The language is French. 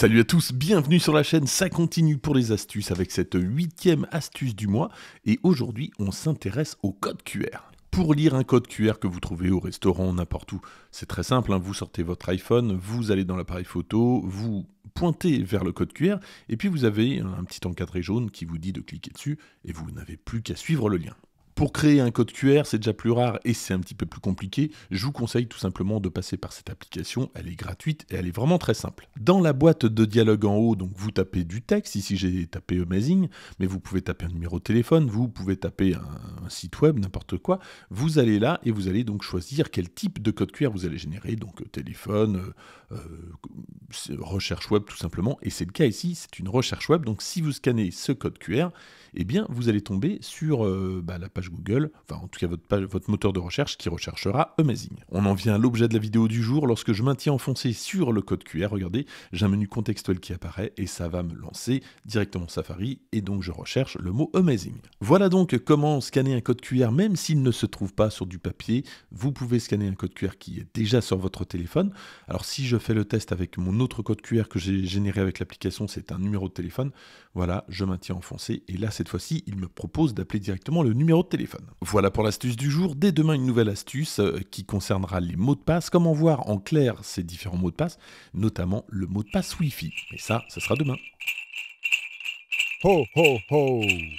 Salut à tous, bienvenue sur la chaîne, ça continue pour les astuces avec cette huitième astuce du mois et aujourd'hui on s'intéresse au code QR. Pour lire un code QR que vous trouvez au restaurant, n'importe où, c'est très simple, hein. vous sortez votre iPhone, vous allez dans l'appareil photo, vous pointez vers le code QR et puis vous avez un petit encadré jaune qui vous dit de cliquer dessus et vous n'avez plus qu'à suivre le lien. Pour créer un code QR, c'est déjà plus rare et c'est un petit peu plus compliqué. Je vous conseille tout simplement de passer par cette application. Elle est gratuite et elle est vraiment très simple. Dans la boîte de dialogue en haut, donc vous tapez du texte. Ici, j'ai tapé Amazing, mais vous pouvez taper un numéro de téléphone, vous pouvez taper un, site web, n'importe quoi. Vous allez là et vous allez donc choisir quel type de code QR vous allez générer. Donc euh, téléphone, euh, euh, recherche web tout simplement, et c'est le cas ici, c'est une recherche web, donc si vous scannez ce code QR, et eh bien vous allez tomber sur euh, bah, la page Google, enfin en tout cas votre, votre moteur de recherche qui recherchera Amazing. On en vient à l'objet de la vidéo du jour, lorsque je maintiens enfoncé sur le code QR, regardez, j'ai un menu contextuel qui apparaît et ça va me lancer directement Safari, et donc je recherche le mot Amazing. Voilà donc comment scanner un code QR, même s'il ne se trouve pas sur du papier, vous pouvez scanner un code QR qui est déjà sur votre téléphone. Alors si je fais le test avec mon autre code QR que j'ai généré avec l'application, c'est un numéro de téléphone. Voilà, je maintiens enfoncé et là cette fois-ci, il me propose d'appeler directement le numéro de téléphone. Voilà pour l'astuce du jour. Dès demain, une nouvelle astuce euh, qui concernera les mots de passe, comment voir en clair ces différents mots de passe, notamment le mot de passe Wi-Fi. Mais ça, ce sera demain. Ho ho ho